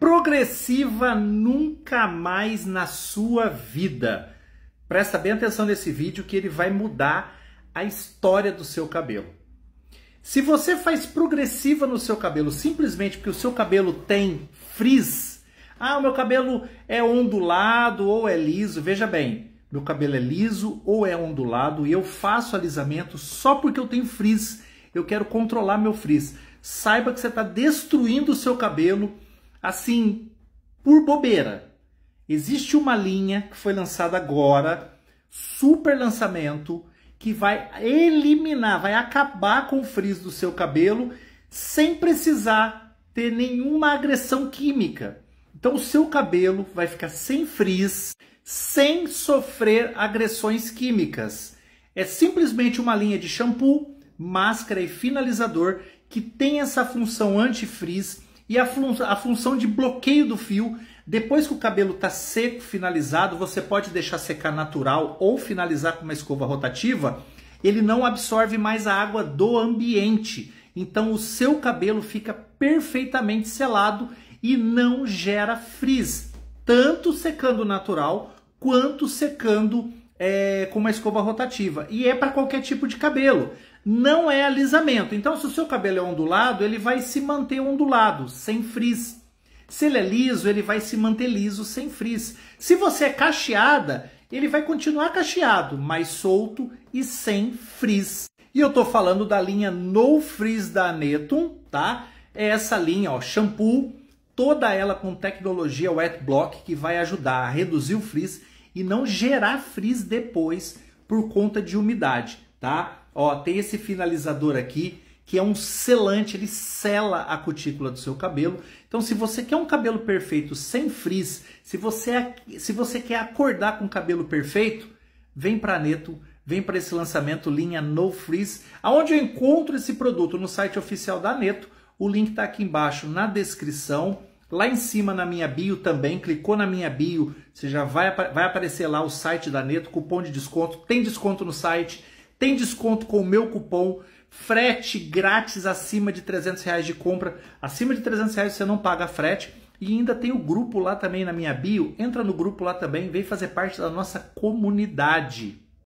progressiva nunca mais na sua vida. Presta bem atenção nesse vídeo que ele vai mudar a história do seu cabelo. Se você faz progressiva no seu cabelo simplesmente porque o seu cabelo tem frizz, ah, o meu cabelo é ondulado ou é liso, veja bem, meu cabelo é liso ou é ondulado e eu faço alisamento só porque eu tenho frizz. Eu quero controlar meu frizz. Saiba que você está destruindo o seu cabelo assim, por bobeira. Existe uma linha que foi lançada agora, super lançamento, que vai eliminar, vai acabar com o frizz do seu cabelo sem precisar ter nenhuma agressão química. Então o seu cabelo vai ficar sem frizz, sem sofrer agressões químicas. É simplesmente uma linha de shampoo, máscara e finalizador que tem essa função anti-frizz e a, fun a função de bloqueio do fio, depois que o cabelo está seco, finalizado, você pode deixar secar natural ou finalizar com uma escova rotativa, ele não absorve mais a água do ambiente. Então o seu cabelo fica perfeitamente selado e não gera frizz, tanto secando natural quanto secando é, com uma escova rotativa. E é para qualquer tipo de cabelo. Não é alisamento. Então, se o seu cabelo é ondulado, ele vai se manter ondulado, sem frizz. Se ele é liso, ele vai se manter liso, sem frizz. Se você é cacheada, ele vai continuar cacheado, mas solto e sem frizz. E eu tô falando da linha No Frizz da Aneton, tá? É essa linha, ó, shampoo, toda ela com tecnologia Wet Block que vai ajudar a reduzir o frizz e não gerar frizz depois por conta de umidade, tá? Ó, tem esse finalizador aqui que é um selante, ele sela a cutícula do seu cabelo. Então, se você quer um cabelo perfeito sem frizz, se você, se você quer acordar com cabelo perfeito, vem para Neto, vem para esse lançamento linha No Frizz. Aonde eu encontro esse produto? No site oficial da Neto. O link está aqui embaixo na descrição. Lá em cima na minha bio também, clicou na minha bio, você já vai, vai aparecer lá o site da Neto, cupom de desconto, tem desconto no site, tem desconto com o meu cupom, frete grátis acima de 300 reais de compra, acima de 300 reais você não paga frete, e ainda tem o grupo lá também na minha bio, entra no grupo lá também, vem fazer parte da nossa comunidade.